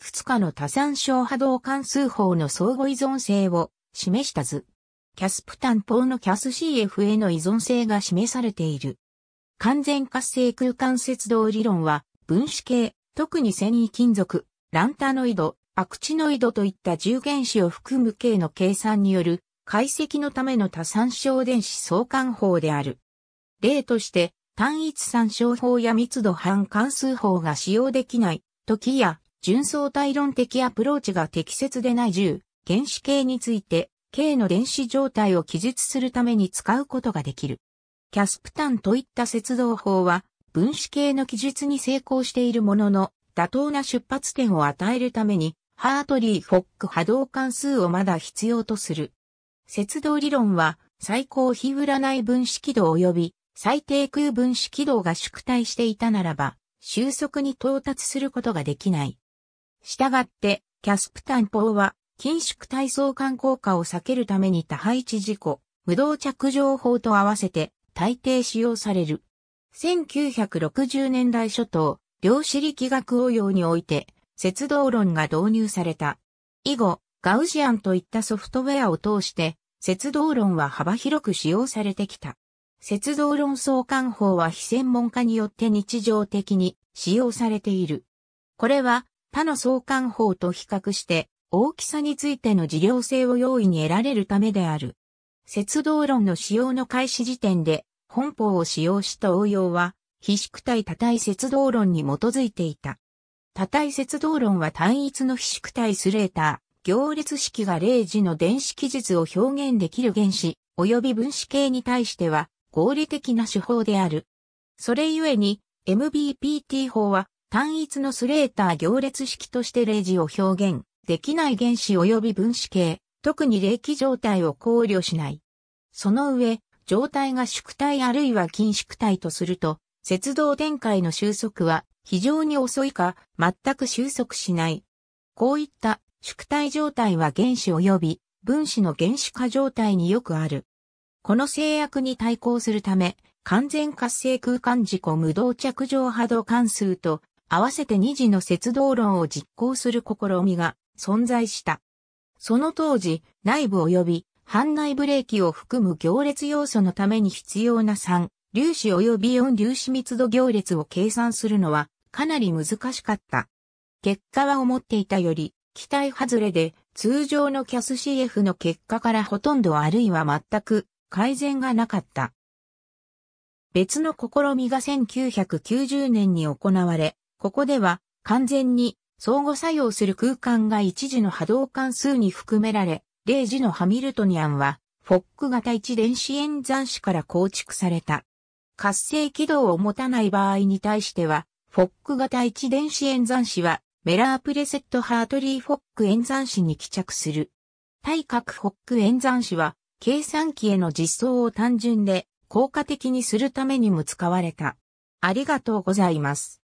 いくつかの多産症波動関数法の相互依存性を示した図。キャスプ担保のキャス CF への依存性が示されている。完全活性空間接動理論は、分子系、特に繊維金属、ランタノイド、アクチノイドといった重原子を含む系の計算による解析のための多参照電子相関法である。例として、単一参照法や密度半関数法が使用できない時や純相対論的アプローチが適切でない銃、原子系について、系の電子状態を記述するために使うことができる。キャスプタンといった接動法は、分子系の記述に成功しているものの、妥当な出発点を与えるために、ハートリー・フォック波動関数をまだ必要とする。接動理論は、最高非占い分子軌道及び最低空分子軌道が縮退していたならば、収束に到達することができない。したがって、キャスプ担保は、緊縮体操管効果を避けるために多配置事故、無動着情法と合わせて、大抵使用される。1960年代初頭、量子力学応用において、節道論が導入された。以後、ガウジアンといったソフトウェアを通して、節道論は幅広く使用されてきた。節道論相関法は非専門家によって日常的に使用されている。これは他の相関法と比較して大きさについての事業性を容易に得られるためである。節道論の使用の開始時点で本法を使用した応用は非縮体多体節道論に基づいていた。多体節道論は単一の非縮体スレーター、行列式が0時の電子記述を表現できる原子、及び分子系に対しては合理的な手法である。それゆえに MBPT 法は単一のスレーター行列式として例示を表現できない原子及び分子形、特に霊気状態を考慮しない。その上、状態が縮体あるいは近縮体とすると、接動展開の収束は非常に遅いか全く収束しない。こういった縮体状態は原子及び分子の原子化状態によくある。この制約に対抗するため、完全活性空間自己無動着状波動関数と合わせて2次の節道論を実行する試みが存在した。その当時、内部及び反内ブレーキを含む行列要素のために必要な3、粒子及び4粒子密度行列を計算するのはかなり難しかった。結果は思っていたより、期待外れで通常の CASCF の結果からほとんどあるいは全く改善がなかった。別の試みが1990年に行われ、ここでは完全に相互作用する空間が一時の波動関数に含められ、0時のハミルトニアンは、フォック型一電子演算子から構築された。活性軌道を持たない場合に対しては、フォック型一電子演算子は、メラープレセットハートリーフォック演算子に帰着する。対角フォック演算子は、計算機への実装を単純で効果的にするためにも使われた。ありがとうございます。